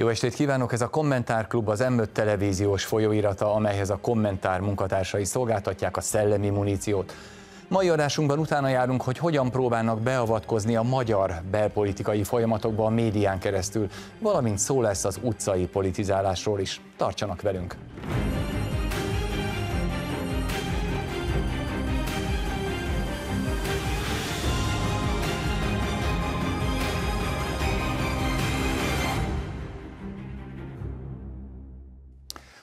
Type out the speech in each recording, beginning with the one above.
Jó estét kívánok! Ez a Kommentárklub az M5 televíziós folyóirata, amelyhez a kommentár munkatársai szolgáltatják a szellemi muníciót. Mai adásunkban utána járunk, hogy hogyan próbálnak beavatkozni a magyar belpolitikai folyamatokba a médián keresztül, valamint szó lesz az utcai politizálásról is. Tartsanak velünk!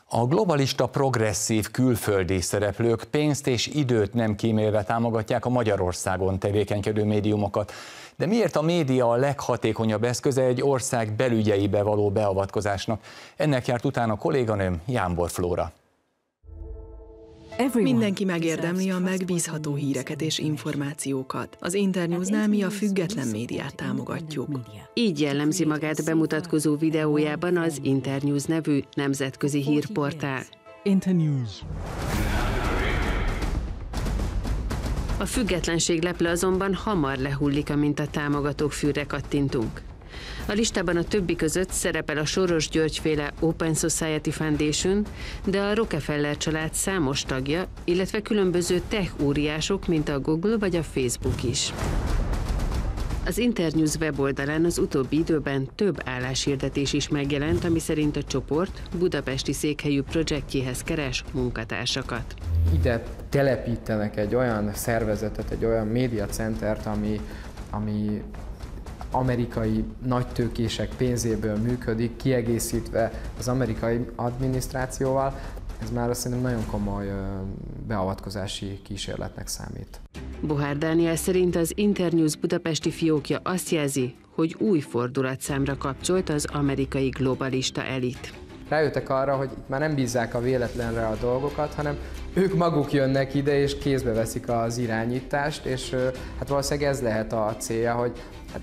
A globalista progresszív külföldi szereplők pénzt és időt nem kímélve támogatják a Magyarországon tevékenykedő médiumokat. De miért a média a leghatékonyabb eszköze egy ország belügyeibe való beavatkozásnak? Ennek járt utána kolléganőm Jámbor Flóra. Mindenki megérdemli a megbízható híreket és információkat. Az hát internews mi a független médiát támogatjuk. Így jellemzi magát bemutatkozó videójában az Internews nevű nemzetközi hírportál. Internews. A függetlenség leple azonban hamar lehullik, amint a támogatók fűre kattintunk. A listában a többi között szerepel a Soros György Open Society Foundation, de a Rockefeller család számos tagja, illetve különböző tech óriások, mint a Google vagy a Facebook is. Az Internews weboldalán az utóbbi időben több álláshirdetés is megjelent, ami szerint a csoport budapesti székhelyű projektjéhez keres munkatársakat. Ide telepítenek egy olyan szervezetet, egy olyan médiacentert, ami, ami amerikai nagytőkések pénzéből működik, kiegészítve az amerikai adminisztrációval, ez már azt hiszem nagyon komoly beavatkozási kísérletnek számít. Bohár Dániel szerint az Internews budapesti fiókja azt jelzi, hogy új fordulatszámra kapcsolt az amerikai globalista elit. Rájöttek arra, hogy itt már nem bízzák a véletlenre a dolgokat, hanem ők maguk jönnek ide, és kézbe veszik az irányítást, és hát valószínűleg ez lehet a célja, hogy hát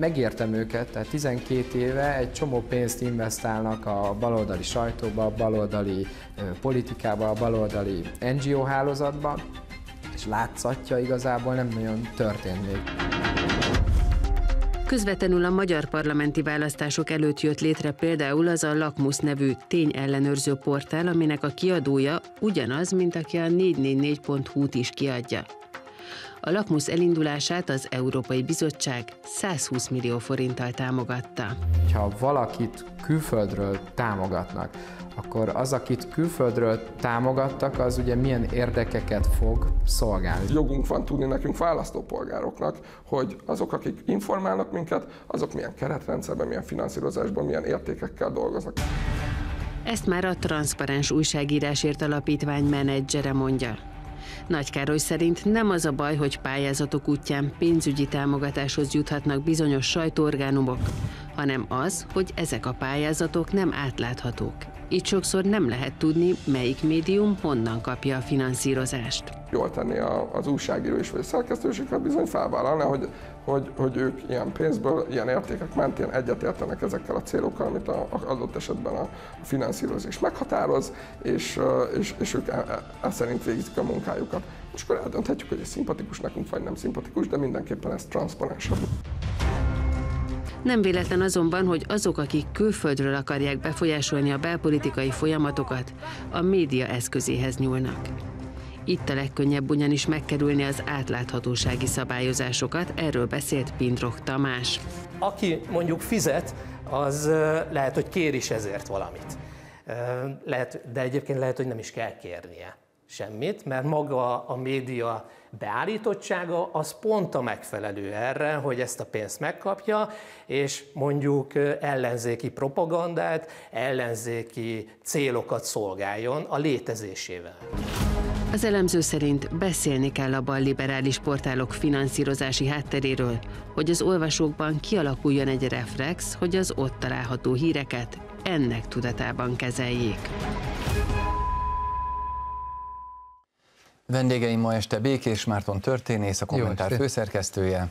megértem őket, tehát 12 éve egy csomó pénzt investálnak a baloldali sajtóba, a baloldali politikába, a baloldali NGO hálózatba, és látszatja igazából nem nagyon történt még. Közvetlenül a magyar parlamenti választások előtt jött létre például az a Lakmus nevű tényellenőrző portál, aminek a kiadója ugyanaz, mint aki a 444.hu-t is kiadja. A lakmusz elindulását az Európai Bizottság 120 millió forinttal támogatta. Ha valakit külföldről támogatnak, akkor az, akit külföldről támogattak, az ugye milyen érdekeket fog szolgálni. Jogunk van tudni nekünk választópolgároknak, hogy azok, akik informálnak minket, azok milyen keretrendszerben, milyen finanszírozásban, milyen értékekkel dolgoznak. Ezt már a Transzparens Újságírásért Alapítvány menedzsere mondja. Nagy Károly szerint nem az a baj, hogy pályázatok útján pénzügyi támogatáshoz juthatnak bizonyos sajtóorgánumok, hanem az, hogy ezek a pályázatok nem átláthatók. Így sokszor nem lehet tudni, melyik médium honnan kapja a finanszírozást. Jól tenni az újságíró is, vagy a szerkesztőség, bizony felvállalna, hogy hogy, hogy ők ilyen pénzből, ilyen értékek mentén egyetértenek ezekkel a célokkal, amit a, a adott esetben a finanszírozás meghatároz, és, és, és ők e, e, e szerint végzik a munkájukat. És akkor eldönthetjük, hogy ez szimpatikus nekünk, vagy nem szimpatikus, de mindenképpen ez transzparensebb. Nem véletlen azonban, hogy azok, akik külföldről akarják befolyásolni a belpolitikai folyamatokat, a média eszközéhez nyúlnak. Itt a legkönnyebb ugyanis megkerülni az átláthatósági szabályozásokat, erről beszélt Pindrok Tamás. Aki mondjuk fizet, az lehet, hogy kér is ezért valamit. Lehet, de egyébként lehet, hogy nem is kell kérnie semmit, mert maga a média beállítottsága az pont a megfelelő erre, hogy ezt a pénzt megkapja, és mondjuk ellenzéki propagandát, ellenzéki célokat szolgáljon a létezésével. Az elemző szerint beszélni kell a balliberális portálok finanszírozási hátteréről, hogy az olvasókban kialakuljon egy reflex, hogy az ott található híreket ennek tudatában kezeljék. Vendégeim ma este Békés Márton történész, a kommentár főszerkesztője,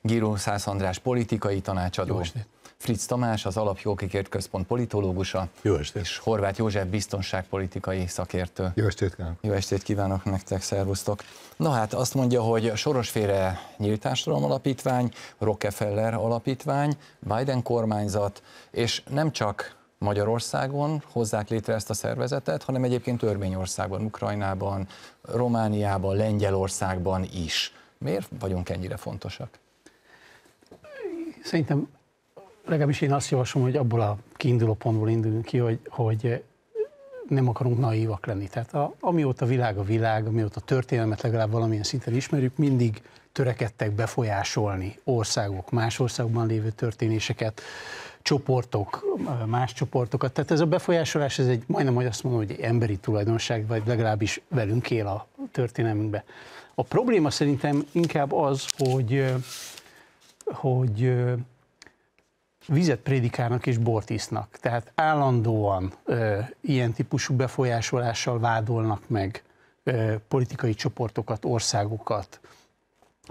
Gíró Szász András politikai tanácsadó. Jó estét. Fritz Tamás, az Alapjókikért Központ politológusa. Jó estét. És Horváth József biztonságpolitikai szakértő. Jó estét kívánok. Jó estét kívánok nektek, szervusztok. Na hát azt mondja, hogy Sorosféle nyíltásról Alapítvány, Rockefeller Alapítvány, Biden kormányzat, és nem csak Magyarországon hozzák létre ezt a szervezetet, hanem egyébként Örményországban, Ukrajnában, Romániában, Lengyelországban is. Miért vagyunk ennyire fontosak? Szerintem legalábbis én azt javaslom, hogy abból a kiinduló pontból induljunk ki, hogy, hogy eh, nem akarunk naívak lenni. Tehát a, amióta világ a világ, amióta a történelmet legalább valamilyen szinten ismerjük, mindig törekedtek befolyásolni országok, más országban lévő történéseket, csoportok, eh, más csoportokat. Tehát ez a befolyásolás, ez egy majdnem, hogy azt mondom, hogy egy emberi tulajdonság, vagy legalábbis velünk él a történelmünkbe. A probléma szerintem inkább az, hogy, eh, hogy vizet prédikálnak és bort isznak. Tehát állandóan ö, ilyen típusú befolyásolással vádolnak meg ö, politikai csoportokat, országokat,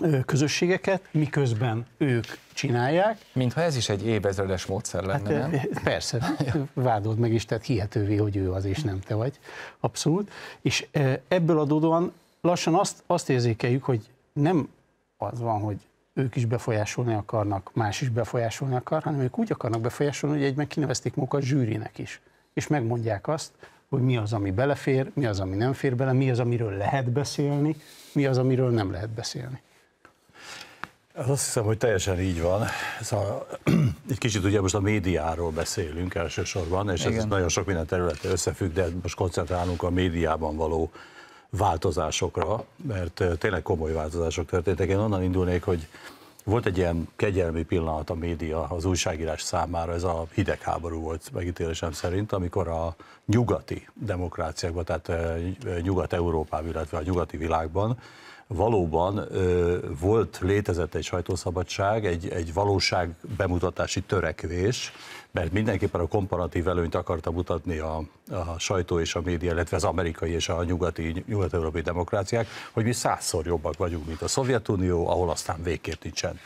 ö, közösségeket, miközben ők csinálják. Mintha ez is egy évezredes módszer lenne, hát, nem? Persze, vádold meg is, tehát hihetővé, hogy ő az és nem te vagy. Abszolút. És ebből adódóan lassan azt, azt érzékeljük, hogy nem az van, hogy ők is befolyásolni akarnak, más is befolyásolni akar, hanem ők úgy akarnak befolyásolni, hogy egyben kinevezték magukat a zsűrinek is. És megmondják azt, hogy mi az, ami belefér, mi az, ami nem fér bele, mi az, amiről lehet beszélni, mi az, amiről nem lehet beszélni. Hát azt hiszem, hogy teljesen így van. Szóval, egy kicsit ugye most a médiáról beszélünk elsősorban, és Igen. ez nagyon sok minden területe összefügg, de most koncentrálunk a médiában való változásokra, mert tényleg komoly változások történtek. Én onnan indulnék, hogy volt egy ilyen kegyelmi pillanat a média, az újságírás számára, ez a hidegháború volt megítélésem szerint, amikor a nyugati demokráciákban, tehát nyugat-európában, illetve a nyugati világban valóban volt, létezett egy sajtószabadság, egy, egy valóság bemutatási törekvés, mert mindenképpen a komparatív előnyt akarta mutatni a, a sajtó és a média, illetve az amerikai és a nyugati, nyugat-európai demokráciák, hogy mi százszor jobbak vagyunk, mint a Szovjetunió, ahol aztán végképp nincsen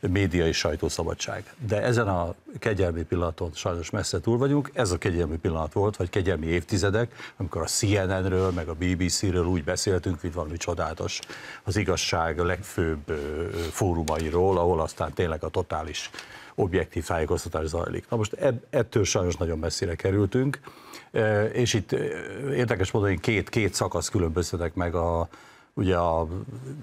média és sajtószabadság. De ezen a kegyelmi pillanaton sajnos messze túl vagyunk. Ez a kegyelmi pillanat volt, vagy kegyelmi évtizedek, amikor a CNN-ről, meg a BBC-ről úgy beszéltünk, mint valami csodálatos az igazság legfőbb fórumairól, ahol aztán tényleg a totális objektív tájékoztatás zajlik. Na most ettől sajnos nagyon messzire kerültünk, e, és itt e, érdekes módon két, két szakasz különböztetek meg a, ugye a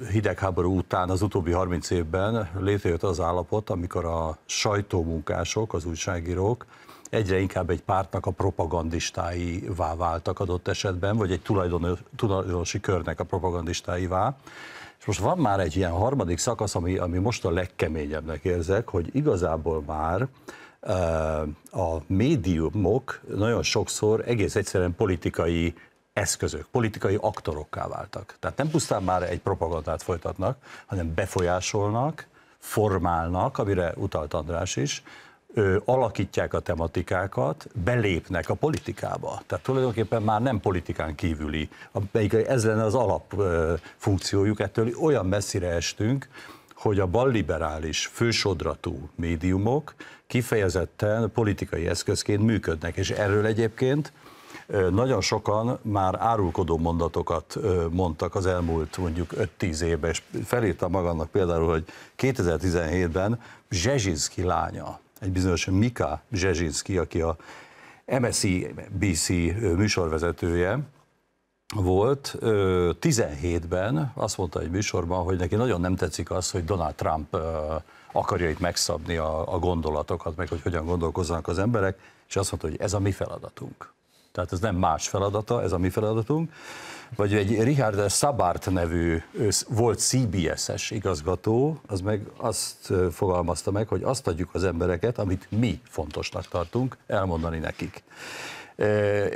hidegháború után az utóbbi 30 évben létrejött az állapot, amikor a sajtómunkások, az újságírók egyre inkább egy pártnak a propagandistáivá váltak adott esetben, vagy egy tulajdonosi körnek a propagandistáivá, és most van már egy ilyen harmadik szakasz, ami, ami most a legkeményebbnek érzek, hogy igazából már eh, a médiumok nagyon sokszor egész egyszerűen politikai eszközök, politikai aktorokká váltak. Tehát nem pusztán már egy propagandát folytatnak, hanem befolyásolnak, formálnak, amire utalt András is, ö, alakítják a tematikákat, belépnek a politikába. Tehát tulajdonképpen már nem politikán kívüli, amelyik ez lenne az alapfunkciójuk, ettől olyan messzire estünk, hogy a balliberális, fősodratú médiumok kifejezetten politikai eszközként működnek, és erről egyébként nagyon sokan már árulkodó mondatokat mondtak az elmúlt mondjuk 5-10 évben, és felírtam magának például, hogy 2017-ben Zsezsinszki lánya egy bizonyos Mika Zsezsinszki, aki a MSI BC műsorvezetője volt 17-ben, azt mondta egy műsorban, hogy neki nagyon nem tetszik az, hogy Donald Trump akarja itt megszabni a, a gondolatokat, meg hogy hogyan gondolkozzanak az emberek, és azt mondta, hogy ez a mi feladatunk. Tehát ez nem más feladata, ez a mi feladatunk vagy egy Richard Szabárt nevű volt CBS-es igazgató, az meg azt fogalmazta meg, hogy azt adjuk az embereket, amit mi fontosnak tartunk, elmondani nekik.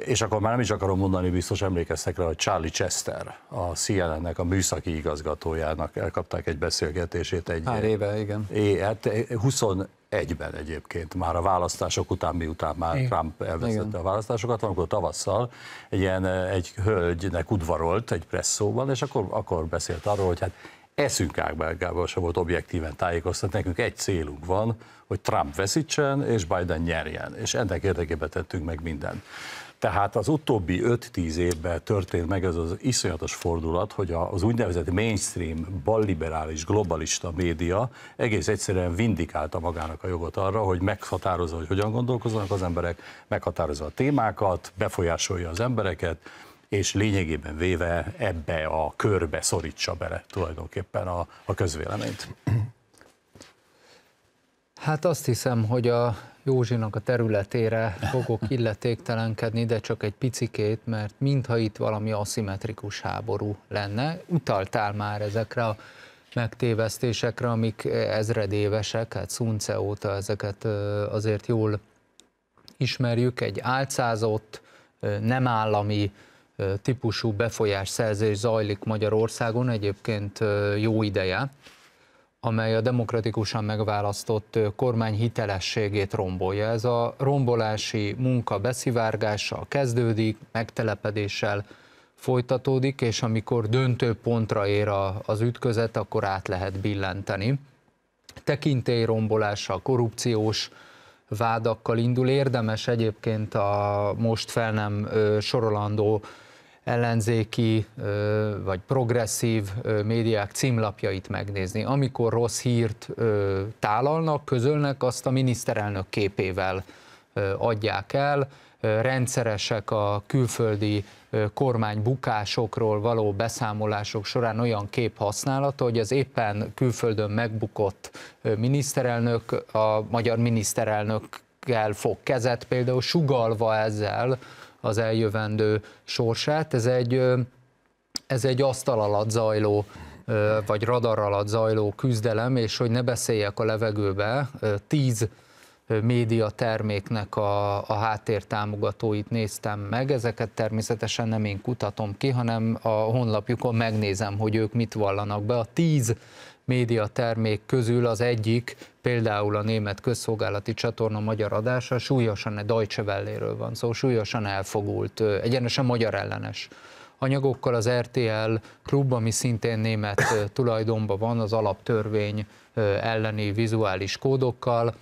és akkor már nem is akarom mondani, biztos emlékeztek rá, hogy Charlie Chester, a CNN-nek a műszaki igazgatójának elkapták egy beszélgetését. Egy, Hár éve, igen. É, hát 20 egyben egyébként, már a választások után, miután már Igen. Trump elvezette Igen. a választásokat, amikor tavasszal egy ilyen eh, egy hölgynek udvarolt egy presszóban, és akkor, akkor beszélt arról, hogy hát eszünk ágában sem volt objektíven tájékoztatni, nekünk egy célunk van, hogy Trump veszítsen, és Biden nyerjen, és ennek érdekében tettünk meg mindent. Tehát az utóbbi 5-10 évben történt meg ez az iszonyatos fordulat, hogy az úgynevezett mainstream, balliberális, globalista média egész egyszerűen vindikálta magának a jogot arra, hogy meghatározza, hogy hogyan gondolkoznak az emberek, meghatározza a témákat, befolyásolja az embereket, és lényegében véve ebbe a körbe szorítsa bele tulajdonképpen a, a közvéleményt. Hát azt hiszem, hogy a Józsinak a területére fogok illetéktelenkedni, de csak egy picikét, mert mintha itt valami aszimetrikus háború lenne. Utaltál már ezekre a megtévesztésekre, amik ezredévesek, hát Szunce óta ezeket azért jól ismerjük, egy álcázott, nem állami típusú befolyásszerzés zajlik Magyarországon egyébként jó ideje amely a demokratikusan megválasztott kormány hitelességét rombolja. Ez a rombolási munka beszivárgása kezdődik, megtelepedéssel folytatódik, és amikor döntő pontra ér a, az ütközet, akkor át lehet billenteni. Tekintélyrombolással, korrupciós vádakkal indul. Érdemes egyébként a most fel nem sorolandó ellenzéki vagy progresszív médiák címlapjait megnézni. Amikor rossz hírt tálalnak, közölnek, azt a miniszterelnök képével adják el, rendszeresek a külföldi kormány bukásokról való beszámolások során olyan kép használata, hogy az éppen külföldön megbukott miniszterelnök a magyar miniszterelnökkel fog kezet, például sugalva ezzel, az eljövendő sorsát. Ez egy, ez egy asztal alatt zajló vagy radar alatt zajló küzdelem, és hogy ne beszéljek a levegőbe, tíz média terméknek a, a háttértámogatóit néztem meg, ezeket természetesen nem én kutatom ki, hanem a honlapjukon megnézem, hogy ők mit vallanak be. A tíz médiatermék közül az egyik, például a német közszolgálati csatorna magyar adása súlyosan, a Deutsche Welléről van szó, szóval súlyosan elfogult, egyenesen magyar ellenes anyagokkal az RTL klub, ami szintén német tulajdonban van, az alaptörvény elleni vizuális kódokkal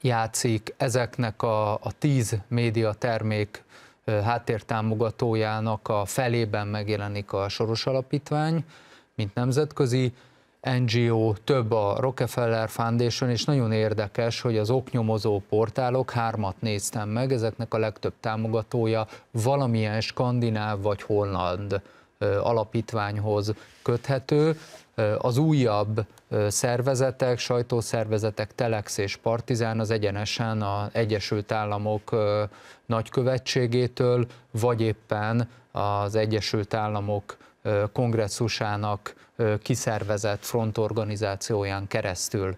játszik. Ezeknek a, a tíz médiatermék háttértámogatójának a felében megjelenik a Soros Alapítvány, mint nemzetközi NGO, több a Rockefeller Foundation, és nagyon érdekes, hogy az oknyomozó portálok, hármat néztem meg, ezeknek a legtöbb támogatója valamilyen skandináv vagy holland alapítványhoz köthető. Az újabb szervezetek, sajtószervezetek, Telex és Partizán az egyenesen az Egyesült Államok nagykövetségétől, vagy éppen az Egyesült Államok kongresszusának kiszervezett frontorganizációján keresztül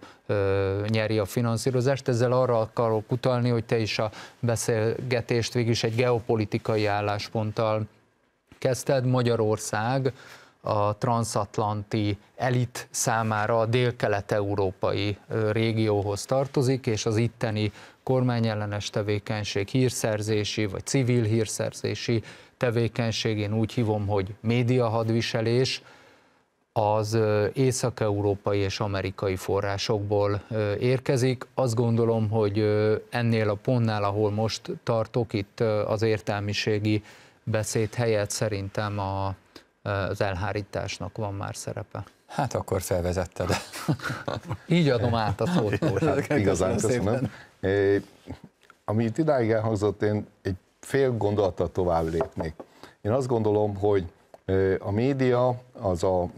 nyeri a finanszírozást. Ezzel arra akarok utalni, hogy te is a beszélgetést végül is egy geopolitikai állásponttal kezdted. Magyarország a transatlanti elit számára a dél-kelet-európai régióhoz tartozik, és az itteni kormányellenes tevékenység hírszerzési vagy civil hírszerzési tevékenység, én úgy hívom, hogy médiahadviselés, az észak-európai és amerikai forrásokból érkezik. Azt gondolom, hogy ennél a pontnál, ahol most tartok, itt az értelmiségi beszéd helyett szerintem a, az elhárításnak van már szerepe. Hát akkor felvezetted. Így adom át a szót. Hát igazán köszönöm. Amit ami itt idáig elhangzott, én egy fél gondolattal tovább lépnék. Én azt gondolom, hogy a média az a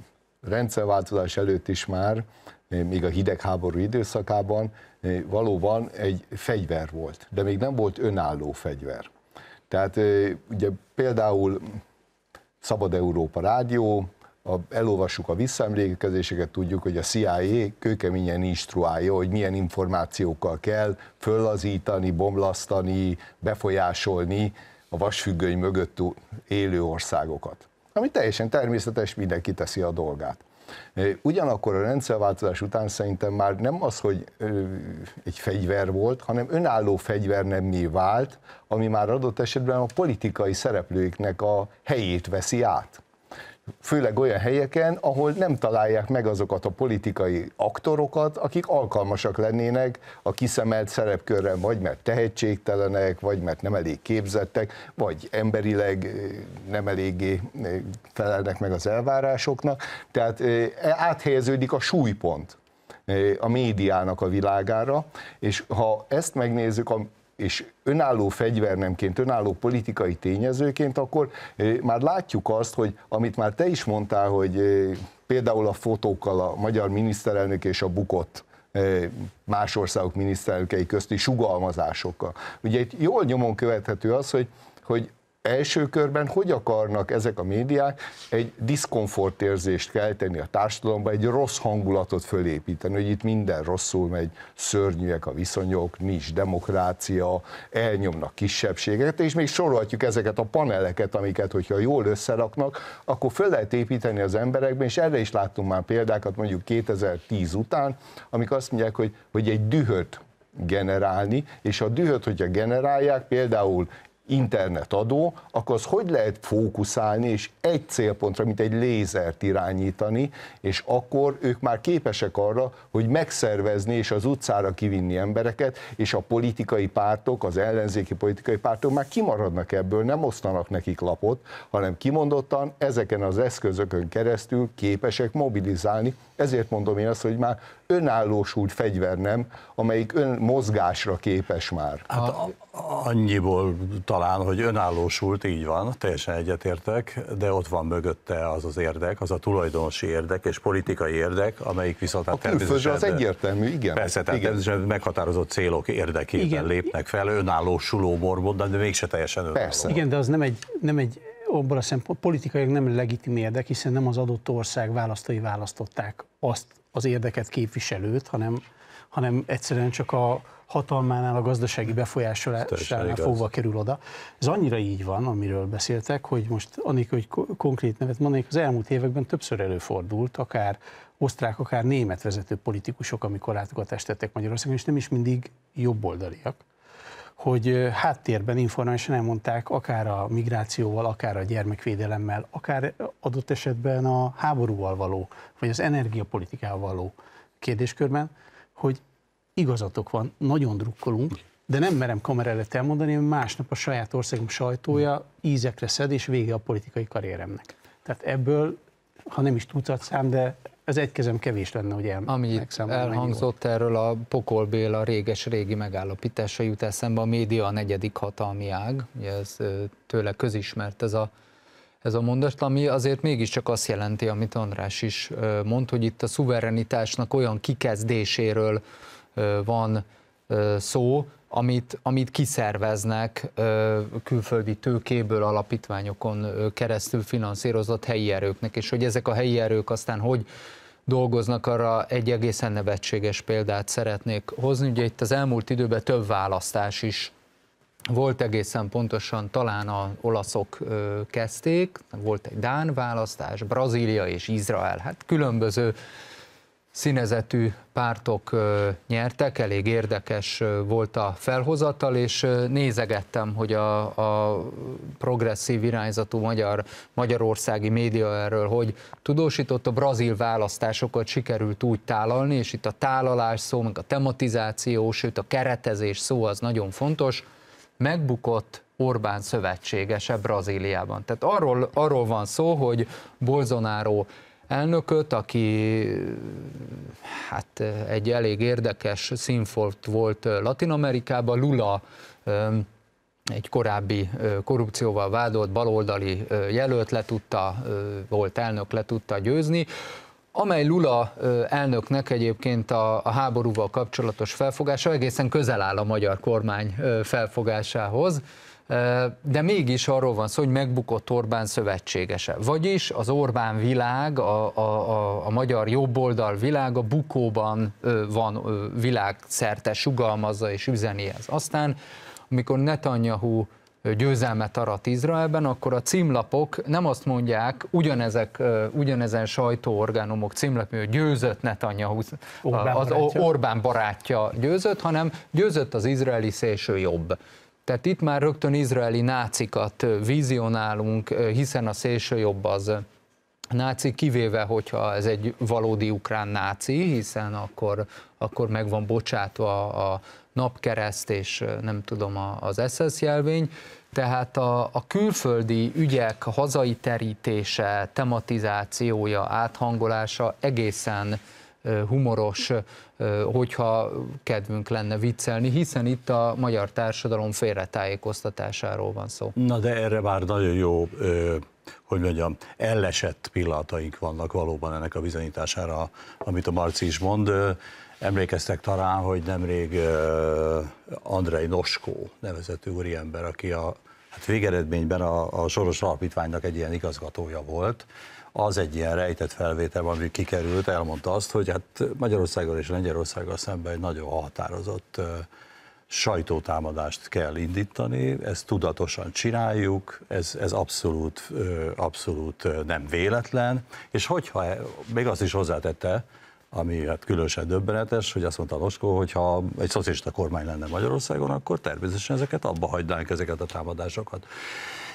rendszerváltozás előtt is már, még a hidegháború időszakában valóban egy fegyver volt, de még nem volt önálló fegyver. Tehát ugye például Szabad Európa Rádió, a, elolvassuk a visszaemlékezéseket, tudjuk, hogy a CIA kőkeményen instruálja, hogy milyen információkkal kell föllazítani, bomlasztani, befolyásolni a vasfüggöny mögött élő országokat. Ami teljesen természetes, mindenki teszi a dolgát. Ugyanakkor a rendszerváltozás után szerintem már nem az, hogy egy fegyver volt, hanem önálló fegyver nem mi vált, ami már adott esetben a politikai szereplőiknek a helyét veszi át főleg olyan helyeken, ahol nem találják meg azokat a politikai aktorokat, akik alkalmasak lennének a kiszemelt szerepkörre, vagy mert tehetségtelenek, vagy mert nem elég képzettek, vagy emberileg eh, nem eléggé eh, felelnek meg az elvárásoknak. Tehát eh, áthelyeződik a súlypont a médiának a világára, és ha ezt megnézzük, a és önálló fegyvernemként, önálló politikai tényezőként, akkor eh, már látjuk azt, hogy amit már te is mondtál, hogy eh, például a fotókkal a magyar miniszterelnök és a bukott eh, más országok miniszterelnökei közti sugalmazásokkal. Ugye itt jól nyomon követhető az, hogy hogy első körben hogy akarnak ezek a médiák egy diszkomfortérzést kelteni a társadalomba, egy rossz hangulatot fölépíteni, hogy itt minden rosszul megy, szörnyűek a viszonyok, nincs demokrácia, elnyomnak kisebbségeket, és még sorolhatjuk ezeket a paneleket, amiket, hogyha jól összeraknak, akkor föl lehet építeni az emberekben, és erre is láttunk már példákat mondjuk 2010 után, amik azt mondják, hogy, hogy egy dühöt generálni, és a dühöt, hogyha generálják, például internetadó, akkor az hogy lehet fókuszálni, és egy célpontra, mint egy lézert irányítani, és akkor ők már képesek arra, hogy megszervezni és az utcára kivinni embereket, és a politikai pártok, az ellenzéki politikai pártok már kimaradnak ebből, nem osztanak nekik lapot, hanem kimondottan ezeken az eszközökön keresztül képesek mobilizálni. Ezért mondom én azt, hogy már önállósult fegyver nem, amelyik ön mozgásra képes már. Hát a, annyiból talán talán, hogy önállósult, így van, teljesen egyetértek, de ott van mögötte az az érdek, az a tulajdonosi érdek és politikai érdek, amelyik viszont a hát természetesen... az egyértelmű, igen. Persze, tehát igen. Természetesen meghatározott célok érdekében igen. lépnek fel, önállósuló borbot, de mégse teljesen önálló. Persze. Igen, de az nem egy, nem egy abból a szempontból politikai nem legitim érdek, hiszen nem az adott ország választói választották azt az érdeket képviselőt, hanem hanem egyszerűen csak a hatalmánál, a gazdasági befolyásolásánál fogva kerül oda. Ez annyira így van, amiről beszéltek, hogy most annik, hogy konkrét nevet mondanék, az elmúlt években többször előfordult, akár osztrák, akár német vezető politikusok, amikor látogatást tettek Magyarországon, és nem is mindig jobboldaliak, hogy háttérben informálisan elmondták akár a migrációval, akár a gyermekvédelemmel, akár adott esetben a háborúval való, vagy az energiapolitikával való kérdéskörben, hogy igazatok van, nagyon drukkolunk, de nem merem kamera előtt elmondani, hogy másnap a saját országom sajtója ízekre szed, és vége a politikai karrieremnek. Tehát ebből, ha nem is tucat szám, de ez egy kezem kevés lenne, hogy el, Ami elhangzott erről a pokolbél a réges-régi megállapítása jut eszembe a média a negyedik hatalmi ág, ugye ez tőle közismert ez a ez a mondat, ami azért mégiscsak azt jelenti, amit András is mond, hogy itt a szuverenitásnak olyan kikezdéséről van szó, amit, amit kiszerveznek külföldi tőkéből, alapítványokon keresztül finanszírozott helyi erőknek, és hogy ezek a helyi erők aztán hogy dolgoznak, arra egy egészen nevetséges példát szeretnék hozni. Ugye itt az elmúlt időben több választás is volt egészen pontosan, talán a olaszok ö, kezdték, volt egy Dán választás, Brazília és Izrael, hát különböző színezetű pártok ö, nyertek, elég érdekes ö, volt a felhozatal, és ö, nézegettem, hogy a, a progresszív irányzatú magyar, magyarországi média erről, hogy tudósított a brazil választásokat sikerült úgy tálalni, és itt a tálalás szó, meg a tematizáció, sőt a keretezés szó az nagyon fontos, megbukott Orbán szövetségese Brazíliában. Tehát arról, arról van szó, hogy Bolsonaro elnököt, aki hát egy elég érdekes színfolt volt Latin Amerikában, Lula egy korábbi korrupcióval vádolt baloldali jelölt le tudta, volt elnök le tudta győzni amely Lula elnöknek egyébként a, a háborúval kapcsolatos felfogása egészen közel áll a magyar kormány felfogásához, de mégis arról van szó, hogy megbukott Orbán szövetségese. Vagyis az Orbán világ, a, a, a, a magyar jobboldal világa bukóban van világszerte, sugalmazza és üzeni ez. Aztán amikor Netanyahu győzelmet arat Izraelben, akkor a címlapok nem azt mondják, ugyanezek, ugyanezen sajtóorgánumok címlapja, hogy győzött Netanyahu, Orbán az barátja. Orbán barátja győzött, hanem győzött az izraeli szélső jobb. Tehát itt már rögtön izraeli nácikat vizionálunk, hiszen a szélső jobb az náci, kivéve, hogyha ez egy valódi ukrán náci, hiszen akkor, akkor meg van bocsátva a napkereszt és nem tudom, az SS jelvény. Tehát a, a külföldi ügyek hazai terítése, tematizációja, áthangolása egészen humoros, hogyha kedvünk lenne viccelni, hiszen itt a magyar társadalom félretájékoztatásáról van szó. Na de erre már nagyon jó, hogy mondjam, ellesett pillanataink vannak valóban ennek a bizonyítására, amit a Marci is mond Emlékeztek talán, hogy nemrég uh, Andrei Noskó nevezető úriember, aki a hát végeredményben a, a Soros Alapítványnak egy ilyen igazgatója volt, az egy ilyen rejtett felvétel, ami kikerült, elmondta azt, hogy hát Magyarországgal és Lengyelországgal szemben egy nagyon határozott uh, sajtótámadást kell indítani, ezt tudatosan csináljuk, ez, ez abszolút, abszolút nem véletlen, és hogyha, e, még azt is hozzátette, ami hát különösen döbbenetes, hogy azt mondta Loskó, hogy ha egy szocialista kormány lenne Magyarországon, akkor természetesen ezeket abba hagynánk, ezeket a támadásokat.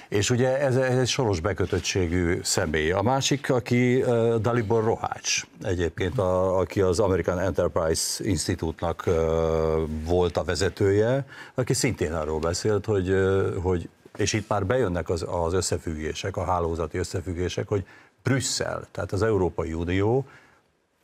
És ugye ez, ez egy soros bekötöttségű személy. A másik, aki uh, Dalibor Rohács, egyébként, a, aki az American Enterprise Institute-nak uh, volt a vezetője, aki szintén arról beszélt, hogy, uh, hogy és itt már bejönnek az, az összefüggések, a hálózati összefüggések, hogy Brüsszel, tehát az Európai Unió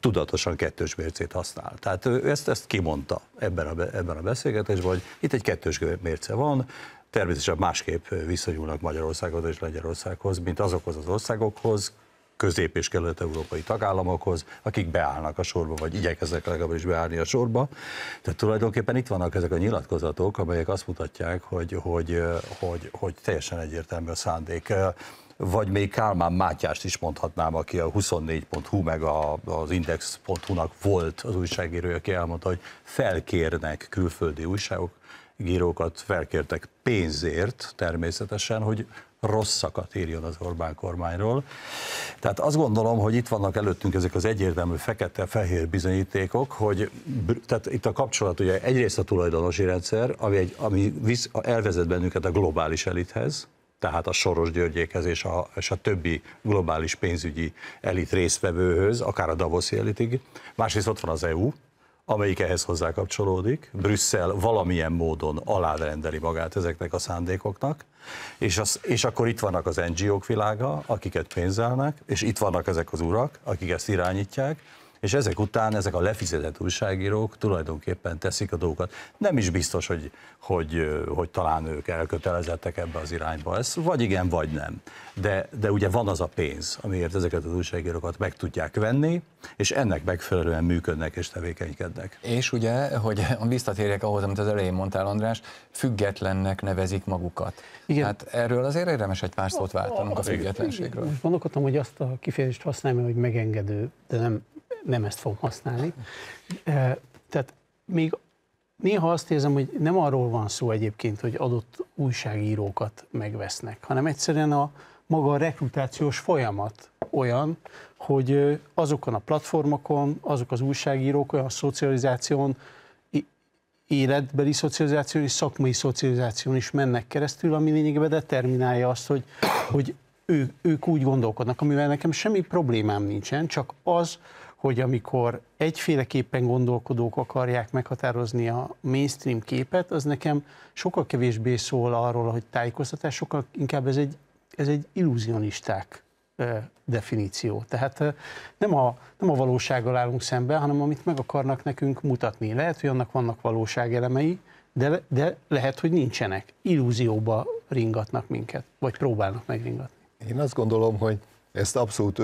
tudatosan kettős mércét használ. Tehát ő ezt, ezt kimondta ebben a, ebben a beszélgetésben, hogy itt egy kettős mérce van, természetesen másképp viszonyulnak Magyarországhoz és Lengyelországhoz, mint azokhoz az országokhoz, közép- és kelet-európai tagállamokhoz, akik beállnak a sorba, vagy igyekeznek legalábbis beállni a sorba. Tehát tulajdonképpen itt vannak ezek a nyilatkozatok, amelyek azt mutatják, hogy, hogy, hogy, hogy teljesen egyértelmű a szándék vagy még Kálmán Mátyást is mondhatnám, aki a 24.hu meg a, az index.hu-nak volt az újságírója, aki elmondta, hogy felkérnek külföldi újságok, írókat felkértek pénzért természetesen, hogy rosszakat írjon az Orbán kormányról. Tehát azt gondolom, hogy itt vannak előttünk ezek az egyértelmű fekete-fehér bizonyítékok, hogy tehát itt a kapcsolat ugye egyrészt a tulajdonosi rendszer, ami, egy, ami visz, elvezet bennünket a globális elithez, tehát a Soros Györgyékhez és a, és a többi globális pénzügyi elit résztvevőhöz, akár a Davoszi elitig. Másrészt ott van az EU, amelyik ehhez kapcsolódik. Brüsszel valamilyen módon alárendeli magát ezeknek a szándékoknak, és, az, és akkor itt vannak az NGO-k világa, akiket pénzelnek, és itt vannak ezek az urak, akik ezt irányítják, és ezek után ezek a lefizetett újságírók tulajdonképpen teszik a dolgokat. Nem is biztos, hogy, hogy, hogy talán ők elkötelezettek ebbe az irányba. Ez vagy igen, vagy nem. De, de ugye van az a pénz, amiért ezeket az újságírókat meg tudják venni, és ennek megfelelően működnek és tevékenykednek. És ugye, hogy visszatérjek ahhoz, amit az elején mondtál, András, függetlennek nevezik magukat. Igen. Hát erről azért érdemes egy pár szót váltanunk a függetlenségről. Most gondolkodtam, hogy azt a kifejezést használjam, hogy megengedő, de nem nem ezt fogom használni. Tehát még néha azt érzem, hogy nem arról van szó egyébként, hogy adott újságírókat megvesznek, hanem egyszerűen a maga a rekrutációs folyamat olyan, hogy azokon a platformokon, azok az újságírók olyan szocializáción, életbeli szocializáción és szakmai szocializáción is mennek keresztül, ami lényegében determinálja azt, hogy, hogy ő, ők úgy gondolkodnak, amivel nekem semmi problémám nincsen, csak az, hogy amikor egyféleképpen gondolkodók akarják meghatározni a mainstream képet, az nekem sokkal kevésbé szól arról, hogy tájékoztatás, sokkal inkább ez egy, ez egy illúzionisták definíció. Tehát nem a, nem a valósággal állunk szembe, hanem amit meg akarnak nekünk mutatni. Lehet, hogy annak vannak valóságelemei, de, de lehet, hogy nincsenek. Illúzióba ringatnak minket, vagy próbálnak megringatni. Én azt gondolom, hogy ezt abszolút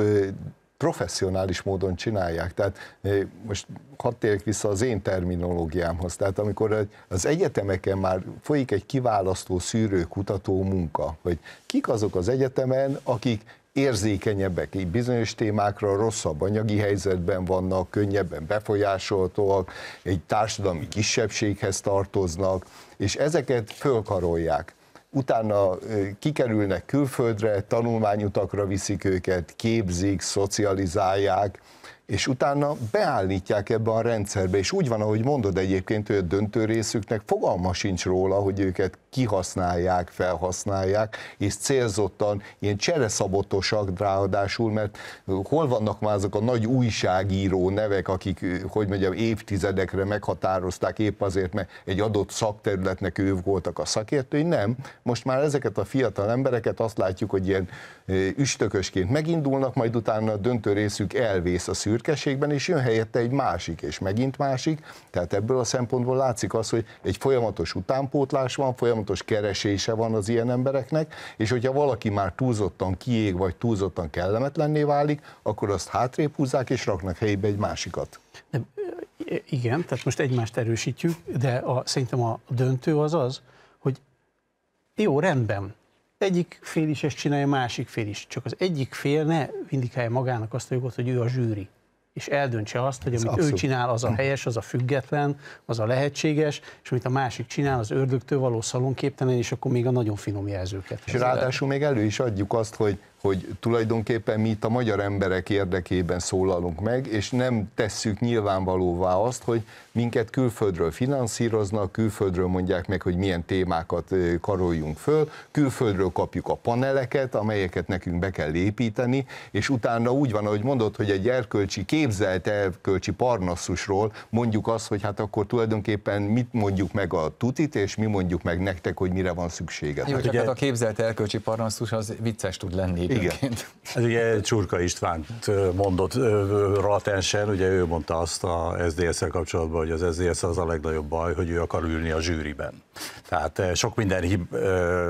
professzionális módon csinálják. Tehát eh, most hadd térjek vissza az én terminológiámhoz. Tehát amikor az egyetemeken már folyik egy kiválasztó, szűrő, kutató munka, hogy kik azok az egyetemen, akik érzékenyebbek, bizonyos témákra rosszabb anyagi helyzetben vannak, könnyebben befolyásolhatóak, egy társadalmi kisebbséghez tartoznak, és ezeket fölkarolják utána kikerülnek külföldre, tanulmányutakra viszik őket, képzik, szocializálják, és utána beállítják ebbe a rendszerbe, és úgy van, ahogy mondod egyébként, hogy a döntő részüknek fogalma sincs róla, hogy őket kihasználják, felhasználják, és célzottan ilyen csereszabotosak ráadásul, mert hol vannak már azok a nagy újságíró nevek, akik, hogy mondjam, évtizedekre meghatározták épp azért, mert egy adott szakterületnek ők voltak a szakértői, nem. Most már ezeket a fiatal embereket azt látjuk, hogy ilyen üstökösként megindulnak, majd utána a döntő részük elvész a szürkeségben, és jön helyette egy másik, és megint másik. Tehát ebből a szempontból látszik az, hogy egy folyamatos utánpótlás van, folyamatos fontos keresése van az ilyen embereknek, és hogyha valaki már túlzottan kiég, vagy túlzottan kellemetlenné válik, akkor azt hátrébb húzzák, és raknak helyébe egy másikat. De, igen, tehát most egymást erősítjük, de a, szerintem a döntő az az, hogy jó, rendben, egyik fél is ezt csinálja, másik fél is. Csak az egyik fél ne vindikálja magának azt a jogot, hogy ő a zsűri és eldöntse azt, hogy Ez amit abszolút. ő csinál, az a mm. helyes, az a független, az a lehetséges, és amit a másik csinál, az ördögtől való szalonképtelen, és akkor még a nagyon finom jelzőket. És ráadásul még elő is adjuk azt, hogy hogy tulajdonképpen mi itt a magyar emberek érdekében szólalunk meg, és nem tesszük nyilvánvalóvá azt, hogy minket külföldről finanszíroznak, külföldről mondják meg, hogy milyen témákat karoljunk föl, külföldről kapjuk a paneleket, amelyeket nekünk be kell építeni, és utána úgy van, ahogy mondod, hogy egy erkölcsi, képzelt erkölcsi parnasszusról mondjuk azt, hogy hát akkor tulajdonképpen mit mondjuk meg a tutit, és mi mondjuk meg nektek, hogy mire van szüksége. Jó, hát ugye... hát a képzelt erkölcsi parnasszus az vicces tud lenni időnként. Igen. Ez ugye Csurka István mondott Ratensen, ugye ő mondta azt a SZDSZ-el kapcsolatban, hogy az SZDSZ az a legnagyobb baj, hogy ő akar ülni a zsűriben. Tehát eh, sok minden eh,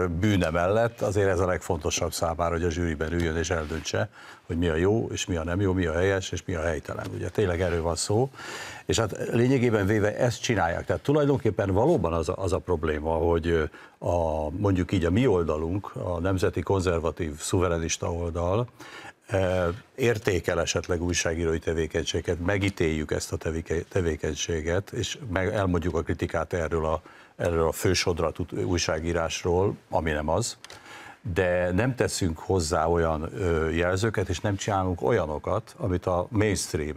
bűne mellett azért ez a legfontosabb számára, hogy a zsűriben üljön és eldöntse, hogy mi a jó, és mi a nem jó, mi a helyes, és mi a helytelen. Ugye tényleg erről van szó. És hát lényegében véve ezt csinálják. Tehát tulajdonképpen valóban az a, az a probléma, hogy eh, a, mondjuk így a mi oldalunk, a nemzeti konzervatív, szuverenista oldal, értékel esetleg újságírói tevékenységet, megítéljük ezt a tevékenységet, és meg elmondjuk a kritikát erről a erről a fősodrat újságírásról, ami nem az, de nem teszünk hozzá olyan jelzőket, és nem csinálunk olyanokat, amit a mainstream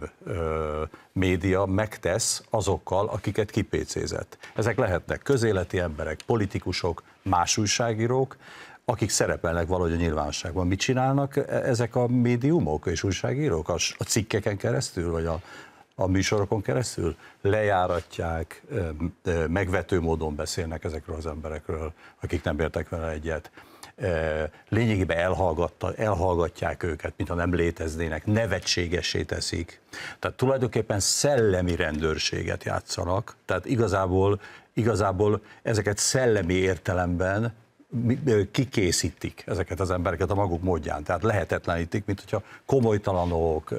média megtesz azokkal, akiket kipécézett. Ezek lehetnek közéleti emberek, politikusok, más újságírók, akik szerepelnek valahogy a nyilvánosságban. Mit csinálnak e-, ezek a médiumok és újságírók? A cikkeken keresztül, vagy a, a műsorokon keresztül, lejáratják, megvető módon beszélnek ezekről az emberekről, akik nem értek vele egyet. Lényegében elhallgatta, elhallgatják őket, mintha nem léteznének, nevetségesé teszik. Tehát tulajdonképpen szellemi rendőrséget játszanak, tehát igazából, igazából ezeket szellemi értelemben kikészítik ezeket az embereket a maguk módján. Tehát lehetetlenítik, mint hogyha komolytalanok,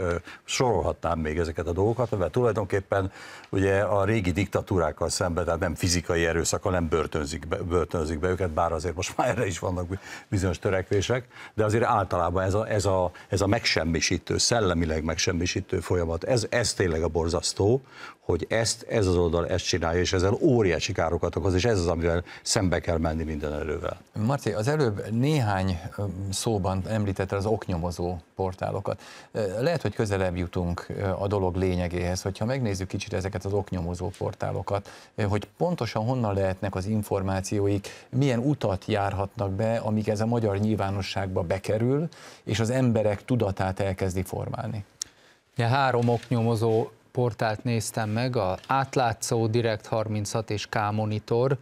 sorolhatnám még ezeket a dolgokat, mert tulajdonképpen ugye a régi diktatúrákkal szemben, tehát nem fizikai erőszakkal nem börtönzik be, börtönzik be őket, bár azért most már erre is vannak bizonyos törekvések, de azért általában ez a, ez a, ez a megsemmisítő, szellemileg megsemmisítő folyamat, ez, ez tényleg a borzasztó, hogy ezt, ez az oldal ezt csinálja, és ezzel óriási károkat okoz, és ez az, amivel szembe kell menni minden erővel. Marci, az előbb néhány szóban említette az oknyomozó portálokat. Lehet, hogy közelebb jutunk a dolog lényegéhez, hogyha megnézzük kicsit ezeket az oknyomozó portálokat, hogy pontosan honnan lehetnek az információik, milyen utat járhatnak be, amik ez a magyar nyilvánosságba bekerül, és az emberek tudatát elkezdi formálni. Ja, három oknyomozó portált néztem meg, a átlátszó, Direct 36 és K-monitor,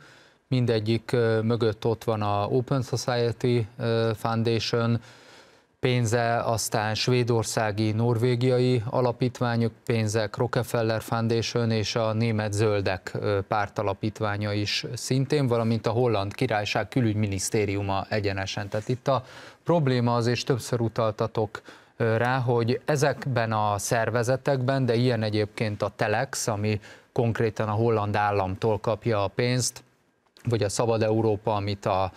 mindegyik mögött ott van a Open Society Foundation pénze, aztán svédországi, norvégiai alapítványok pénzek, Rockefeller Foundation és a német zöldek pártalapítványa is szintén, valamint a holland királyság külügyminisztériuma egyenesen. Tehát itt a probléma az, és többször utaltatok rá, hogy ezekben a szervezetekben, de ilyen egyébként a Telex, ami konkrétan a holland államtól kapja a pénzt, vagy a Szabad Európa, amit a, a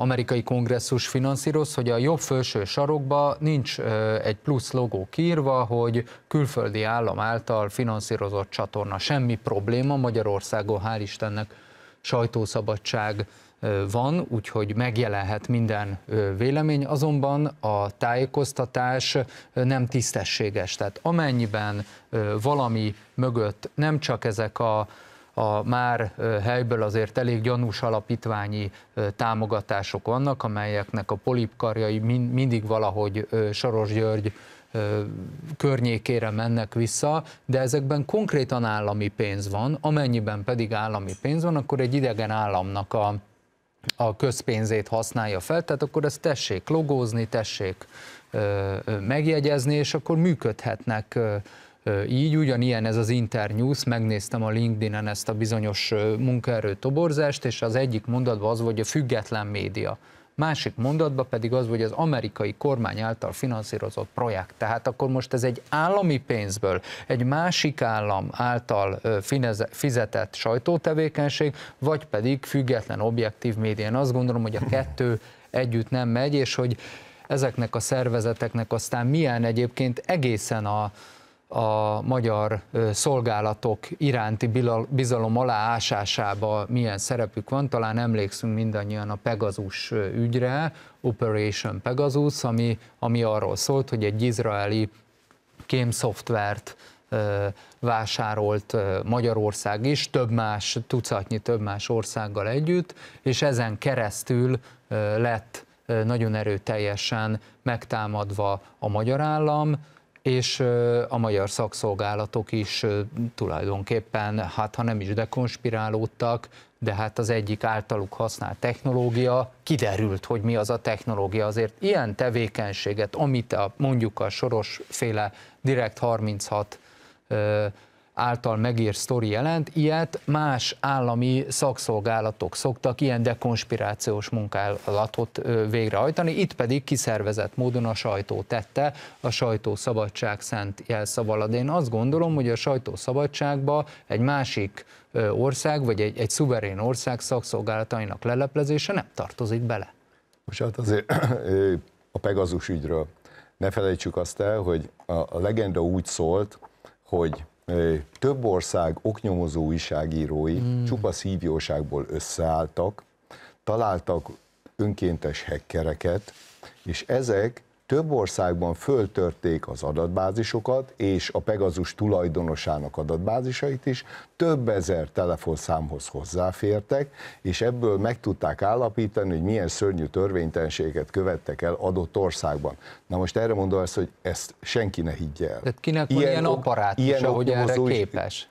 amerikai kongresszus finanszíroz, hogy a jobb felső sarokba nincs egy plusz logó kírva, hogy külföldi állam által finanszírozott csatorna. Semmi probléma Magyarországon, hál' Istennek sajtószabadság van, úgyhogy megjelenhet minden vélemény, azonban a tájékoztatás nem tisztességes. Tehát amennyiben valami mögött nem csak ezek a a már helyből azért elég gyanús alapítványi támogatások vannak, amelyeknek a polipkarjai mindig valahogy Soros György környékére mennek vissza, de ezekben konkrétan állami pénz van, amennyiben pedig állami pénz van, akkor egy idegen államnak a a közpénzét használja fel, tehát akkor ezt tessék logózni, tessék megjegyezni, és akkor működhetnek így, ugyanilyen ez az Internews, megnéztem a LinkedIn-en ezt a bizonyos munkaerő toborzást, és az egyik mondatban az, hogy a független média másik mondatban pedig az, hogy az amerikai kormány által finanszírozott projekt. Tehát akkor most ez egy állami pénzből, egy másik állam által fizetett sajtótevékenység, vagy pedig független objektív médián. azt gondolom, hogy a kettő együtt nem megy, és hogy ezeknek a szervezeteknek aztán milyen egyébként egészen a a magyar szolgálatok iránti bizalom aláásásába milyen szerepük van. Talán emlékszünk mindannyian a Pegasus ügyre, Operation Pegasus, ami, ami arról szólt, hogy egy izraeli kémszoftvert vásárolt Magyarország is, több más, tucatnyi több más országgal együtt, és ezen keresztül lett nagyon erőteljesen megtámadva a magyar állam, és a magyar szakszolgálatok is tulajdonképpen, hát ha nem is dekonspirálódtak, de hát az egyik általuk használt technológia, kiderült, hogy mi az a technológia. Azért ilyen tevékenységet, amit a, mondjuk a Soros féle Direkt 36 által megírt sztori jelent, ilyet más állami szakszolgálatok szoktak ilyen dekonspirációs munkálatot végrehajtani, itt pedig kiszervezett módon a sajtó tette, a sajtó szabadság szent jelszavalad. én azt gondolom, hogy a sajtó szabadságba egy másik ország, vagy egy, egy szuverén ország szakszolgálatainak leleplezése nem tartozik bele. Most hát azért a Pegazus ügyről ne felejtsük azt el, hogy a legenda úgy szólt, hogy több ország oknyomozó újságírói mm. csupa szívjóságból összeálltak, találtak önkéntes hekkereket, és ezek több országban föltörték az adatbázisokat, és a Pegazus tulajdonosának adatbázisait is, több ezer telefonszámhoz hozzáfértek, és ebből meg tudták állapítani, hogy milyen szörnyű törvénytelenséget követtek el adott országban. Na most erre mondom ezt, hogy ezt senki ne higgye el. Tehát kinek ilyen, ilyen apparátus, ilyen ahogy erre képes?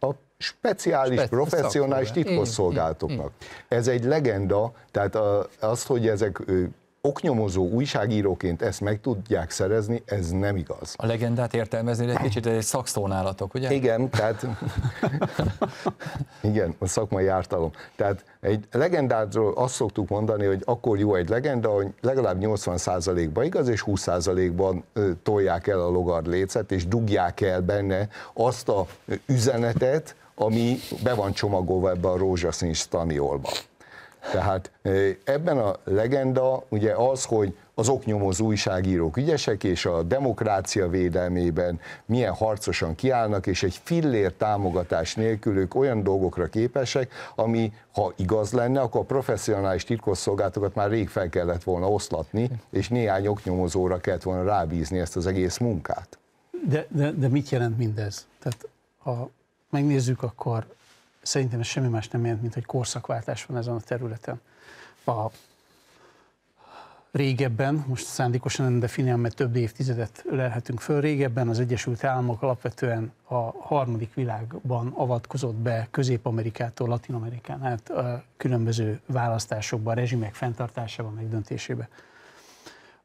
A speciális, Speci- professzionális titkosszolgálatoknak. Ez egy legenda, tehát az, hogy ezek oknyomozó újságíróként ezt meg tudják szerezni, ez nem igaz. A legendát értelmezni egy kicsit egy szakszónálatok, ugye? Igen, tehát igen, a szakmai ártalom. Tehát egy legendáról azt szoktuk mondani, hogy akkor jó egy legenda, hogy legalább 80%-ban igaz, és 20%-ban tolják el a logard lécet, és dugják el benne azt a üzenetet, ami be van csomagolva ebbe a rózsaszín staniolba. Tehát ebben a legenda ugye az, hogy az oknyomoz újságírók ügyesek, és a demokrácia védelmében milyen harcosan kiállnak, és egy fillér támogatás nélkül ők olyan dolgokra képesek, ami ha igaz lenne, akkor a professzionális titkosszolgálatokat már rég fel kellett volna oszlatni, és néhány oknyomozóra kellett volna rábízni ezt az egész munkát. De, de, de mit jelent mindez? Tehát ha megnézzük, akkor Szerintem ez semmi más nem jelent, mint hogy korszakváltás van ezen a területen. A régebben, most szándékosan nem definiálom, mert több évtizedet ölelhetünk föl, régebben az Egyesült Államok alapvetően a harmadik világban avatkozott be Közép-Amerikától Latin-Amerikán át a különböző választásokba, rezsimek fenntartásába, megdöntésébe.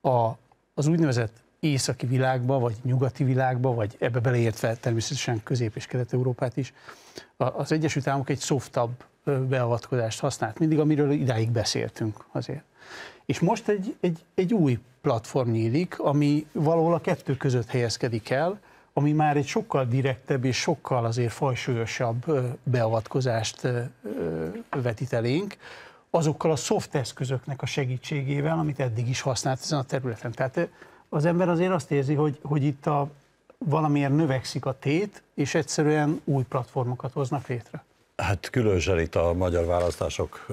A, az úgynevezett északi világba, vagy nyugati világba, vagy ebbe beleértve természetesen Közép- és Kelet-Európát is, az Egyesült Államok egy szoftabb beavatkozást használt, mindig amiről idáig beszéltünk azért. És most egy, egy, egy új platform nyílik, ami valahol a kettő között helyezkedik el, ami már egy sokkal direktebb és sokkal azért fajsúlyosabb beavatkozást vetít elénk, azokkal a szoft eszközöknek a segítségével, amit eddig is használt ezen a területen. Tehát az ember azért azt érzi, hogy, hogy itt a, valamiért növekszik a tét, és egyszerűen új platformokat hoznak létre. Hát különösen itt a magyar választások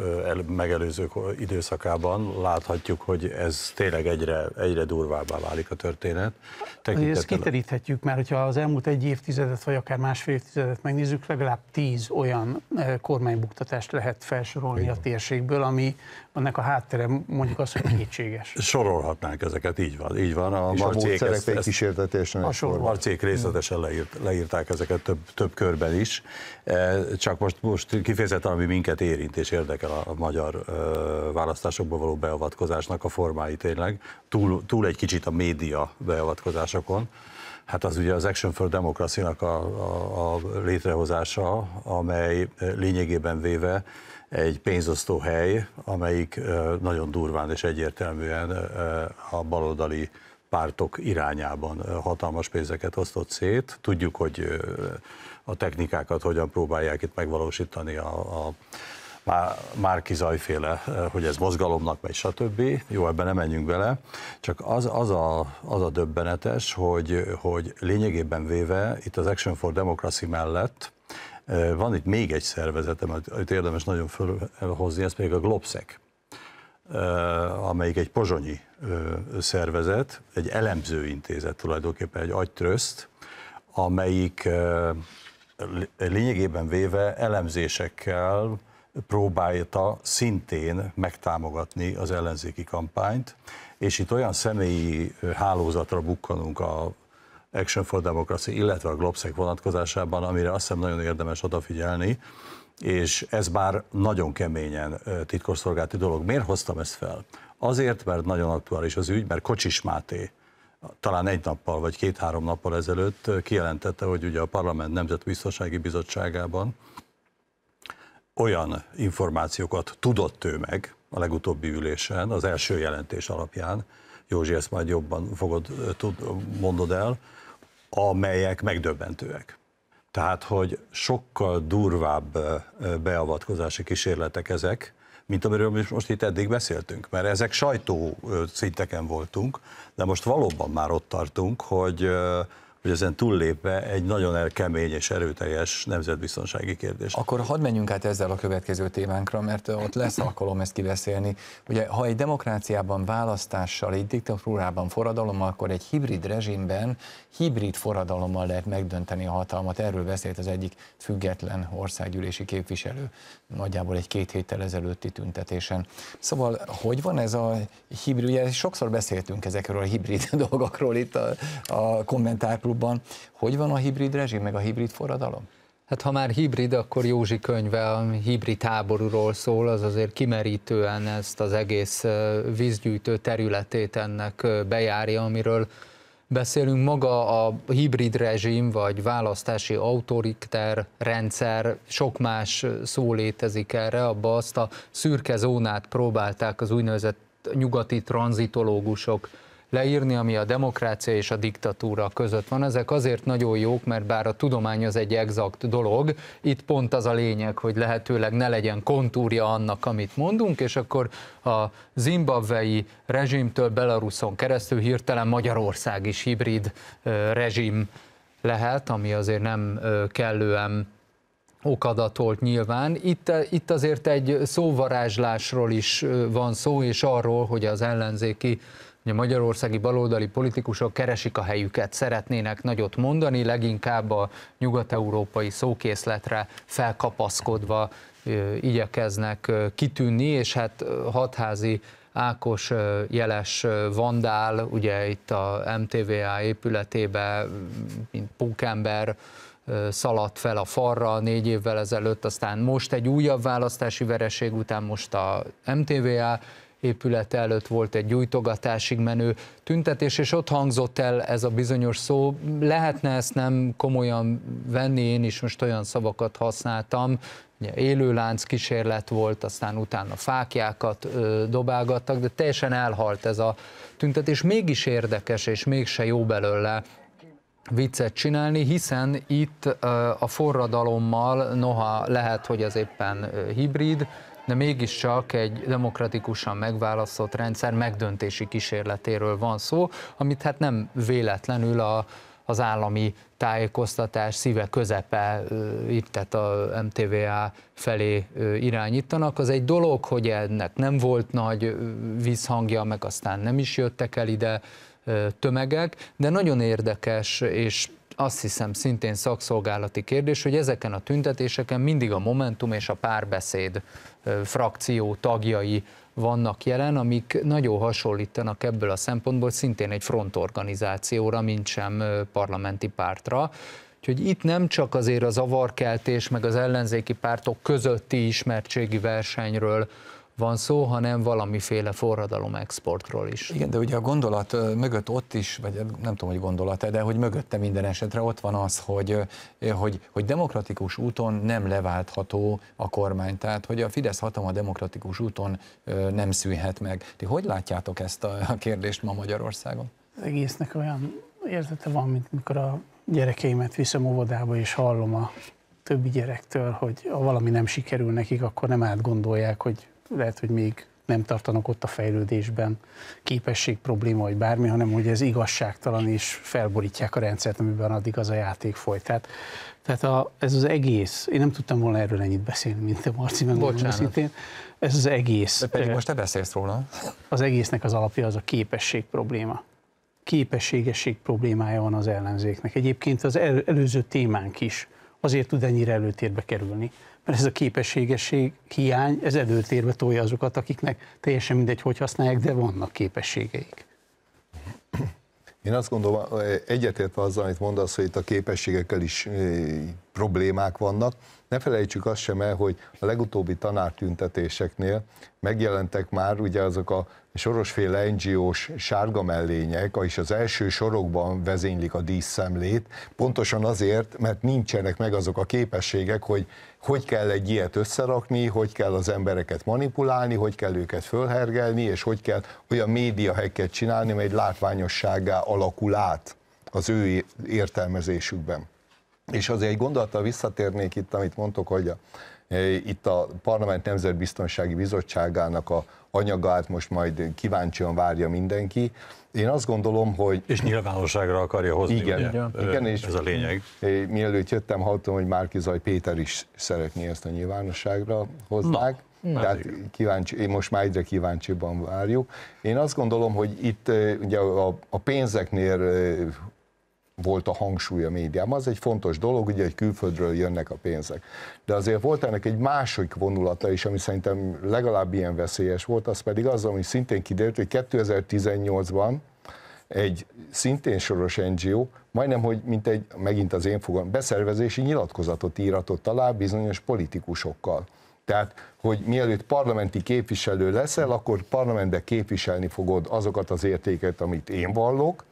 megelőző időszakában láthatjuk, hogy ez tényleg egyre, egyre durvábbá válik a történet. Tekintettel... Ezt kiteríthetjük, mert hogyha az elmúlt egy évtizedet, vagy akár másfél évtizedet megnézzük, legalább tíz olyan kormánybuktatást lehet felsorolni Igen. a térségből, ami annak a háttere mondjuk az, hogy kétséges. Sorolhatnánk ezeket, így van. Így van. A, És a ezt, ezt kísértetésen. A marcék részletesen leírt, leírták ezeket több, több körben is. E, csak most most, most kifejezetten, ami minket érint és érdekel a, magyar ö, választásokba való beavatkozásnak a formái tényleg, túl, túl egy kicsit a média beavatkozásokon, hát az ugye az Action for democracy a, a, a létrehozása, amely lényegében véve egy pénzosztó hely, amelyik nagyon durván és egyértelműen a baloldali pártok irányában hatalmas pénzeket osztott szét. Tudjuk, hogy a technikákat hogyan próbálják itt megvalósítani a, a már kizajféle, eh, hogy ez mozgalomnak megy, stb. Jó, ebben nem menjünk bele, csak az, az, a, az a döbbenetes, hogy, hogy lényegében véve itt az Action for Democracy mellett eh, van itt még egy szervezetem, amit érdemes nagyon fölhozni, ez pedig a Globsec, eh, amelyik egy pozsonyi szervezet, egy elemzőintézet tulajdonképpen, egy agytröszt, amelyik lényegében véve elemzésekkel próbálta szintén megtámogatni az ellenzéki kampányt, és itt olyan személyi hálózatra bukkanunk a Action for Democracy, illetve a Globsec vonatkozásában, amire azt hiszem nagyon érdemes odafigyelni, és ez bár nagyon keményen titkosszolgálati dolog. Miért hoztam ezt fel? Azért, mert nagyon aktuális az ügy, mert Kocsis Máté, talán egy nappal vagy két-három nappal ezelőtt kijelentette, hogy ugye a Parlament Nemzetbiztonsági Bizottságában olyan információkat tudott ő meg a legutóbbi ülésen, az első jelentés alapján, Józsi, ezt majd jobban fogod, tud, mondod el, amelyek megdöbbentőek. Tehát, hogy sokkal durvább beavatkozási kísérletek ezek, mint amiről most itt eddig beszéltünk, mert ezek sajtó szinteken voltunk, de most valóban már ott tartunk, hogy hogy ezen túllépve egy nagyon kemény és erőteljes nemzetbiztonsági kérdés. Akkor hadd menjünk át ezzel a következő témánkra, mert ott lesz alkalom ezt kiveszélni. Ugye, ha egy demokráciában választással, egy diktatúrában forradalommal, akkor egy hibrid rezsimben hibrid forradalommal lehet megdönteni a hatalmat. Erről beszélt az egyik független országgyűlési képviselő nagyjából egy-két héttel ezelőtti tüntetésen. Szóval, hogy van ez a hibrid, ugye sokszor beszéltünk ezekről a hibrid dolgokról itt a, a kommentárklubban, hogy van a hibrid rezsim, meg a hibrid forradalom? Hát ha már hibrid, akkor Józsi könyve a hibrid háborúról szól, az azért kimerítően ezt az egész vízgyűjtő területét ennek bejárja, amiről beszélünk, maga a hibrid rezsim, vagy választási autoriter rendszer, sok más szó létezik erre, abba azt a szürke zónát próbálták az úgynevezett nyugati tranzitológusok leírni, ami a demokrácia és a diktatúra között van. Ezek azért nagyon jók, mert bár a tudomány az egy exakt dolog, itt pont az a lényeg, hogy lehetőleg ne legyen kontúrja annak, amit mondunk, és akkor a zimbabvei rezsimtől Belaruson keresztül hirtelen Magyarország is hibrid rezsim lehet, ami azért nem kellően okadatolt nyilván. Itt, itt azért egy szóvarázslásról is van szó, és arról, hogy az ellenzéki a magyarországi baloldali politikusok keresik a helyüket, szeretnének nagyot mondani, leginkább a nyugat-európai szókészletre felkapaszkodva igyekeznek kitűnni, és hát hatházi Ákos jeles vandál, ugye itt a MTVA épületébe, mint pókember, szaladt fel a farra négy évvel ezelőtt, aztán most egy újabb választási vereség után most a MTVA épület előtt volt egy gyújtogatásig menő tüntetés, és ott hangzott el ez a bizonyos szó. Lehetne ezt nem komolyan venni, én is most olyan szavakat használtam, élőlánc kísérlet volt, aztán utána fákjákat ö, dobálgattak, de teljesen elhalt ez a tüntetés. Mégis érdekes, és mégse jó belőle viccet csinálni, hiszen itt a forradalommal, noha lehet, hogy az éppen hibrid, de mégiscsak egy demokratikusan megválasztott rendszer megdöntési kísérletéről van szó, amit hát nem véletlenül a, az állami tájékoztatás szíve közepe, tehát a MTVA felé irányítanak. Az egy dolog, hogy ennek nem volt nagy vízhangja, meg aztán nem is jöttek el ide tömegek, de nagyon érdekes és azt hiszem szintén szakszolgálati kérdés, hogy ezeken a tüntetéseken mindig a Momentum és a párbeszéd frakció tagjai vannak jelen, amik nagyon hasonlítanak ebből a szempontból szintén egy frontorganizációra, mint sem parlamenti pártra. Úgyhogy itt nem csak azért a zavarkeltés, meg az ellenzéki pártok közötti ismertségi versenyről van szó, hanem valamiféle forradalom exportról is. Igen, de ugye a gondolat mögött ott is, vagy nem tudom, hogy gondolat de hogy mögötte minden esetre ott van az, hogy, hogy, hogy demokratikus úton nem leváltható a kormány, tehát hogy a Fidesz hatalma demokratikus úton nem szűhet meg. Ti hogy látjátok ezt a, a kérdést ma Magyarországon? Az egésznek olyan érzete van, mint amikor a gyerekeimet viszem óvodába, és hallom a többi gyerektől, hogy ha valami nem sikerül nekik, akkor nem átgondolják, hogy lehet, hogy még nem tartanak ott a fejlődésben, képesség probléma vagy bármi, hanem hogy ez igazságtalan, és felborítják a rendszert, amiben addig az a játék folyt. Tehát, tehát a, ez az egész, én nem tudtam volna erről ennyit beszélni, mint te Marci, megmondom szintén, ez az egész. De pedig most te beszélsz róla. Az egésznek az alapja az a képesség probléma képességesség problémája van az ellenzéknek. Egyébként az el, előző témánk is azért tud ennyire előtérbe kerülni, mert ez a képességesség hiány, ez előtérbe tolja azokat, akiknek teljesen mindegy, hogy használják, de vannak képességeik. Én azt gondolom, egyetértve azzal, amit mondasz, hogy itt a képességekkel is eh, problémák vannak, ne felejtsük azt sem el, hogy a legutóbbi tanártüntetéseknél megjelentek már ugye azok a sorosféle NGO-s sárga mellények, és az első sorokban vezénylik a díszszemlét, pontosan azért, mert nincsenek meg azok a képességek, hogy hogy kell egy ilyet összerakni, hogy kell az embereket manipulálni, hogy kell őket fölhergelni, és hogy kell olyan médiahekket csinálni, mert egy látványossággá alakul át az ő értelmezésükben. És azért egy gondolattal visszatérnék itt, amit mondtok, hogy a, e, itt a Parlament Nemzetbiztonsági Bizottságának a anyagát most majd kíváncsian várja mindenki. Én azt gondolom, hogy... És nyilvánosságra akarja hozni, igen, ugye? Igen, igen és ez a lényeg. Mielőtt jöttem, hallottam, hogy Márki Zaj Péter is szeretné ezt a nyilvánosságra hoznák. Na. Tehát kíváncsi, én most már egyre kíváncsiban várjuk. Én azt gondolom, hogy itt e, ugye a, a pénzeknél e, volt a hangsúly a médiában. Az egy fontos dolog, ugye, hogy külföldről jönnek a pénzek. De azért volt ennek egy másik vonulata is, ami szerintem legalább ilyen veszélyes volt, az pedig az, ami szintén kiderült, hogy 2018-ban egy szintén soros NGO, majdnem, hogy mint egy, megint az én fogom, beszervezési nyilatkozatot íratott alá bizonyos politikusokkal. Tehát, hogy mielőtt parlamenti képviselő leszel, akkor parlamentbe képviselni fogod azokat az értéket, amit én vallok,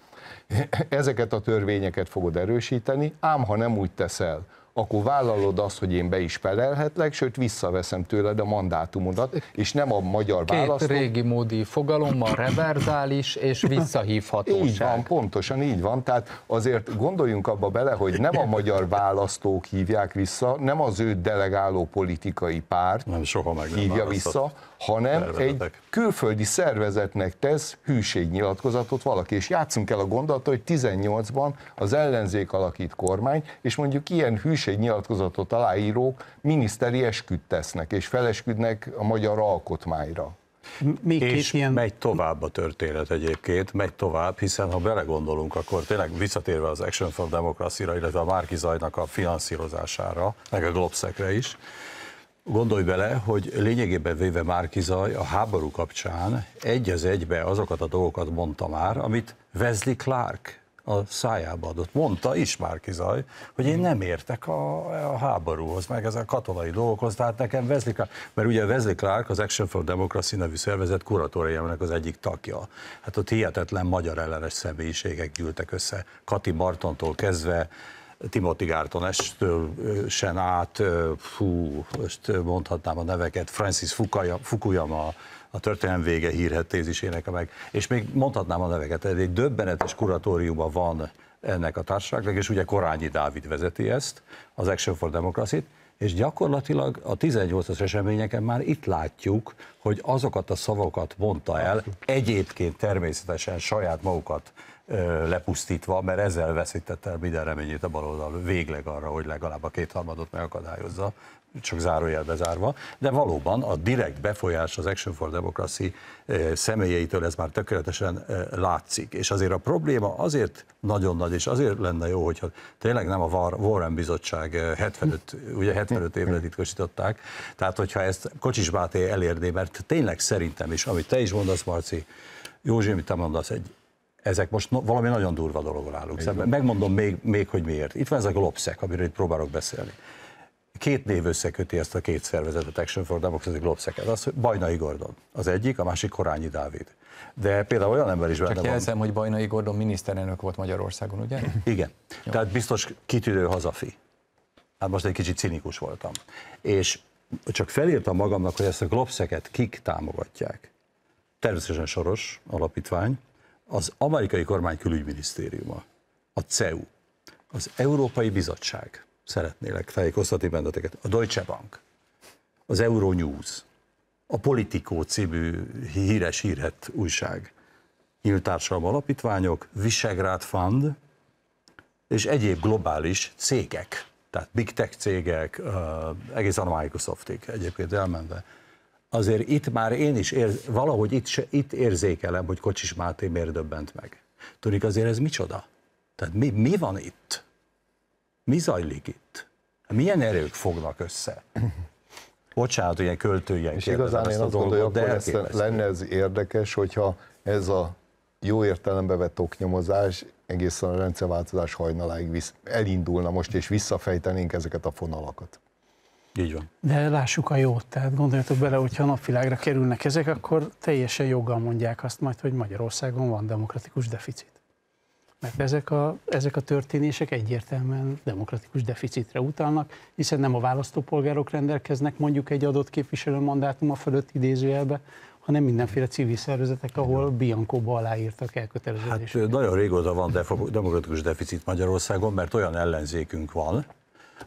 ezeket a törvényeket fogod erősíteni, ám ha nem úgy teszel, akkor vállalod azt, hogy én be is felelhetlek, sőt visszaveszem tőled a mandátumodat, és nem a magyar Két választó. Két régi módi fogalommal reverzális és visszahívhatóság. Így van, pontosan így van. Tehát azért gondoljunk abba bele, hogy nem a magyar választók hívják vissza, nem az ő delegáló politikai párt nem, soha meg hívja vissza, hanem egy külföldi szervezetnek tesz hűségnyilatkozatot valaki, és játszunk el a gondolat, hogy 18-ban az ellenzék alakít kormány, és mondjuk ilyen hűségnyilatkozatot aláírók miniszteri esküt tesznek, és felesküdnek a magyar alkotmányra. Még és ilyen... megy tovább a történet egyébként, megy tovább, hiszen ha belegondolunk, akkor tényleg visszatérve az Action for Democracy-ra, illetve a Márki Zajnak a finanszírozására, meg a Globszekre is, Gondolj bele, hogy lényegében véve Márkizaj a háború kapcsán egy az egybe azokat a dolgokat mondta már, amit Wesley Clark a szájába adott. Mondta is Márkizaj, hogy én nem értek a, a háborúhoz, meg ez a katonai dolgokhoz, tehát nekem Wesley Clark, mert ugye Wesley Clark az Action for Democracy nevű szervezet kuratóriumának az egyik tagja. Hát ott hihetetlen magyar ellenes személyiségek gyűltek össze. Kati Martontól kezdve, Timothy Garton sen át, fú, most mondhatnám a neveket, Francis Fukuyama, a történelem vége hírhet meg, és még mondhatnám a neveket, egy döbbenetes kuratóriuma van ennek a társaságnak, és ugye Korányi Dávid vezeti ezt, az Action for democracy és gyakorlatilag a 18-as eseményeken már itt látjuk, hogy azokat a szavakat mondta el, egyébként természetesen saját magukat lepusztítva, mert ezzel veszítette el minden reményét a baloldal végleg arra, hogy legalább a kétharmadot megakadályozza, csak zárójelbe zárva, de valóban a direkt befolyás az Action for Democracy személyeitől ez már tökéletesen látszik. És azért a probléma azért nagyon nagy, és azért lenne jó, hogyha tényleg nem a Warren Bizottság 75, ugye 75 évre titkosították, tehát hogyha ezt Kocsis Báté elérné, mert tényleg szerintem is, amit te is mondasz, Marci, Józsi, amit te mondasz, egy ezek most no, valami nagyon durva dologról állunk szemben. Megmondom még, még, hogy miért. Itt van ez a Globsec, amiről itt próbálok beszélni. Két név összeköti ezt a két szervezetet, Action for Democracy Globsec-et. Az Bajnai Gordon az egyik, a másik Korányi Dávid. De például olyan ember is benne Csak jelzem, van. hogy Bajnai Gordon miniszterelnök volt Magyarországon, ugye? Igen. Jó. Tehát biztos kitűrő hazafi. Hát most egy kicsit cinikus voltam. És csak felírtam magamnak, hogy ezt a Globszeket kik támogatják. Természetesen Soros alapítvány, az amerikai kormány külügyminisztériuma, a CEU, az Európai Bizottság, szeretnélek tájékoztatni benneteket, a Deutsche Bank, az Euronews, a Politico című híres hírhet újság, nyílt alapítványok, Visegrád Fund és egyéb globális cégek, tehát big tech cégek, egészen a Microsoftig egyébként elmenve, azért itt már én is, ér, valahogy itt, itt érzékelem, hogy Kocsis Máté miért döbbent meg. tudik azért ez micsoda? Tehát mi, mi van itt? Mi zajlik itt? Milyen erők fognak össze? Bocsánat, hogy ilyen költőjen És igazán én azt gondolom, hogy ez lenne ez érdekes, hogyha ez a jó értelembe vett oknyomozás egészen a rendszerváltozás hajnaláig visz, elindulna most, és visszafejtenénk ezeket a fonalakat. Így van. De lássuk a jót, tehát gondoljatok bele, hogyha napvilágra kerülnek ezek, akkor teljesen joggal mondják azt majd, hogy Magyarországon van demokratikus deficit. Mert ezek a, ezek a történések egyértelműen demokratikus deficitre utalnak, hiszen nem a választópolgárok rendelkeznek mondjuk egy adott képviselő mandátuma fölött idézőjelbe, hanem mindenféle civil szervezetek, ahol Biancóba aláírtak elköteleződéseket. Hát nagyon régóta van demokratikus deficit Magyarországon, mert olyan ellenzékünk van,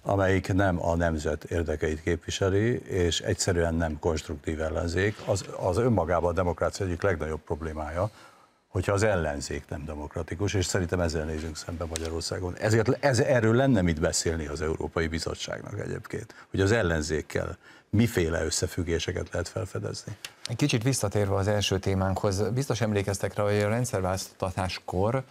amelyik nem a nemzet érdekeit képviseli, és egyszerűen nem konstruktív ellenzék. Az, az önmagában a demokrácia egyik legnagyobb problémája, hogyha az ellenzék nem demokratikus, és szerintem ezzel nézünk szembe Magyarországon. Ezért ez, erről lenne mit beszélni az Európai Bizottságnak egyébként, hogy az ellenzékkel miféle összefüggéseket lehet felfedezni. Egy kicsit visszatérve az első témánkhoz, biztos emlékeztek rá, hogy a rendszerváltatáskor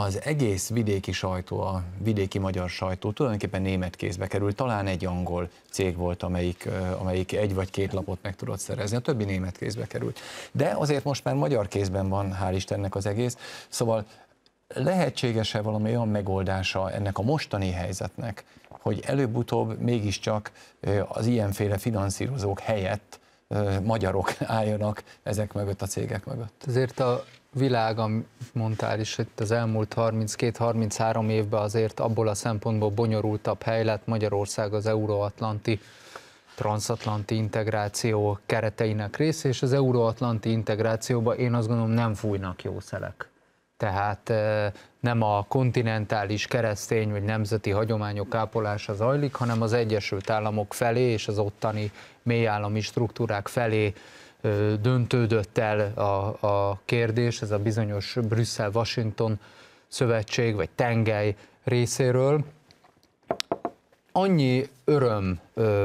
az egész vidéki sajtó, a vidéki magyar sajtó tulajdonképpen német kézbe került, talán egy angol cég volt, amelyik, amelyik egy vagy két lapot meg tudott szerezni, a többi német kézbe került. De azért most már magyar kézben van, hál' Istennek az egész, szóval lehetséges-e valami olyan megoldása ennek a mostani helyzetnek, hogy előbb-utóbb mégiscsak az ilyenféle finanszírozók helyett magyarok álljanak ezek mögött, a cégek mögött. Ezért a világ, amit mondtál is, hogy az elmúlt 32-33 évben azért abból a szempontból bonyolultabb hely lett Magyarország az euróatlanti transatlanti integráció kereteinek része, és az euróatlanti integrációba én azt gondolom nem fújnak jó szelek. Tehát nem a kontinentális keresztény vagy nemzeti hagyományok kápolása zajlik, hanem az Egyesült Államok felé és az ottani mélyállami struktúrák felé döntődött el a, a kérdés, ez a bizonyos Brüsszel-Washington szövetség vagy tengely részéről annyi öröm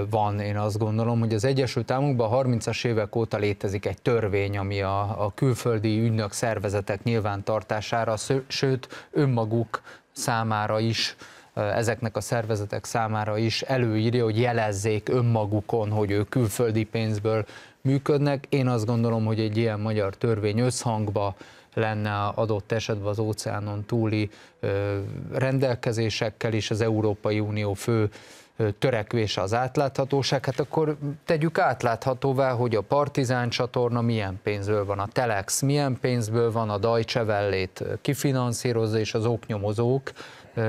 van, én azt gondolom, hogy az Egyesült Államokban a 30-as évek óta létezik egy törvény, ami a, a külföldi ügynök szervezetek nyilvántartására, sőt önmaguk számára is ezeknek a szervezetek számára is előírja, hogy jelezzék önmagukon, hogy ők külföldi pénzből működnek. Én azt gondolom, hogy egy ilyen magyar törvény összhangba lenne adott esetben az óceánon túli rendelkezésekkel is az Európai Unió fő törekvése az átláthatóság, hát akkor tegyük átláthatóvá, hogy a Partizán csatorna milyen pénzből van, a Telex milyen pénzből van, a Deutsche Wellét kifinanszírozza, és az oknyomozók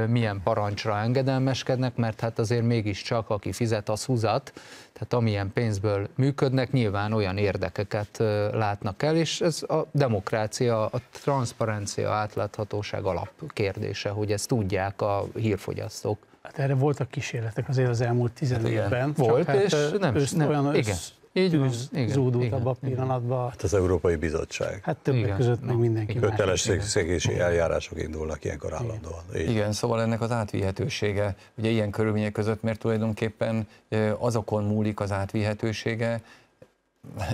milyen parancsra engedelmeskednek, mert hát azért mégiscsak aki fizet, az húzat, tehát amilyen pénzből működnek, nyilván olyan érdekeket látnak el, és ez a demokrácia, a transzparencia, átláthatóság alap kérdése, hogy ezt tudják a hírfogyasztók. Hát erre voltak kísérletek azért az elmúlt tizen hát évben. Volt, hát és nem, nem olyan igen. Így van. igen, abban a pillanatban. Hát az Európai Bizottság. Hát többek igen, között meg mindenki igen. Kötelességszegési eljárások indulnak ilyenkor igen. Így. Igen, szóval ennek az átvihetősége, ugye ilyen körülmények között, mert tulajdonképpen azokon múlik az átvihetősége,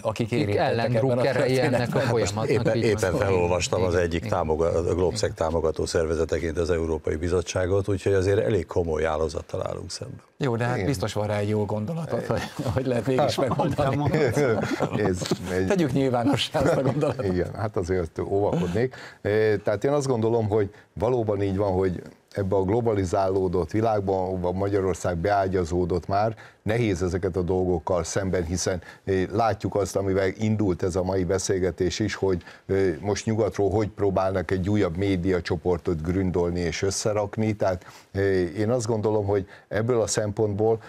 akik ellen ebben ennek a folyamatnak. Éppen, éppen szóval felolvastam az egyik támogató, a Globsec támogató szervezeteként az Európai Bizottságot, úgyhogy azért elég komoly állazattal állunk szemben. Jó, de hát Igen. biztos van rá egy jó gondolatot, hogy, hogy lehet mégis hát, megoldani. Egy... Tegyük nyilvános ezt a gondolatot. Igen, hát azért óvakodnék. Tehát én azt gondolom, hogy valóban így van, hogy ebbe a globalizálódott világban, Magyarország beágyazódott már, nehéz ezeket a dolgokkal szemben, hiszen látjuk azt, amivel indult ez a mai beszélgetés is, hogy most nyugatról hogy próbálnak egy újabb médiacsoportot gründolni és összerakni, tehát én azt gondolom, hogy ebből a szempontból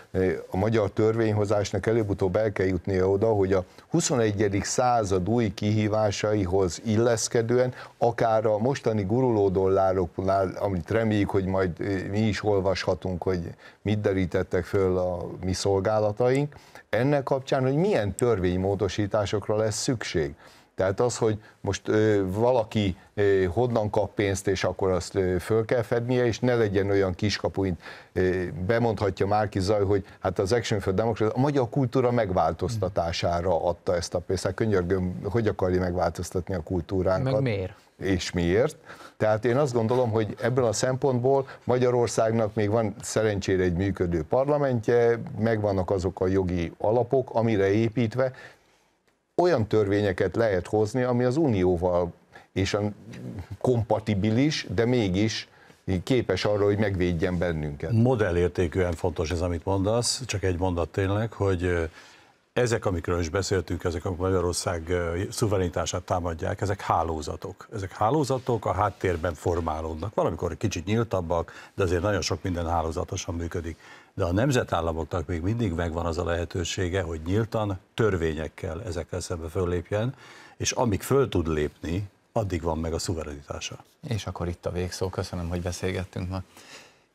a magyar törvényhozásnak előbb-utóbb el kell jutnia oda, hogy a 21. század új kihívásaihoz illeszkedően, akár a mostani guruló dollároknál, amit reméljük, hogy majd mi is olvashatunk, hogy mit derítettek föl a mi szolgálataink ennek kapcsán, hogy milyen törvénymódosításokra lesz szükség. Tehát az, hogy most ö, valaki ö, honnan kap pénzt, és akkor azt ö, föl kell fednie, és ne legyen olyan kiskapu, mint ö, bemondhatja Márki Zaj, hogy hát az Action for Democracy a magyar kultúra megváltoztatására adta ezt a pénzt. Hát könyörgöm, hogy akarja megváltoztatni a kultúránkat? Meg miért? és miért. Tehát én azt gondolom, hogy ebből a szempontból Magyarországnak még van szerencsére egy működő parlamentje, megvannak azok a jogi alapok, amire építve olyan törvényeket lehet hozni, ami az unióval és a kompatibilis, de mégis képes arra, hogy megvédjen bennünket. Modellértékűen fontos ez, amit mondasz, csak egy mondat tényleg, hogy ezek, amikről is beszéltünk, ezek, a Magyarország szuverenitását támadják, ezek hálózatok. Ezek hálózatok a háttérben formálódnak. Valamikor kicsit nyíltabbak, de azért nagyon sok minden hálózatosan működik. De a nemzetállamoknak még mindig megvan az a lehetősége, hogy nyíltan törvényekkel ezekkel szembe föllépjen, és amíg föl tud lépni, addig van meg a szuverenitása. És akkor itt a végszó. Köszönöm, hogy beszélgettünk ma.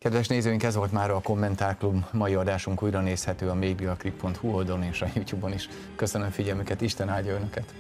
Kedves nézőink, ez volt már a Kommentárklub. Mai adásunk újra nézhető a médiaklip.hu oldalon és a YouTube-on is. Köszönöm figyelmüket, Isten áldja Önöket!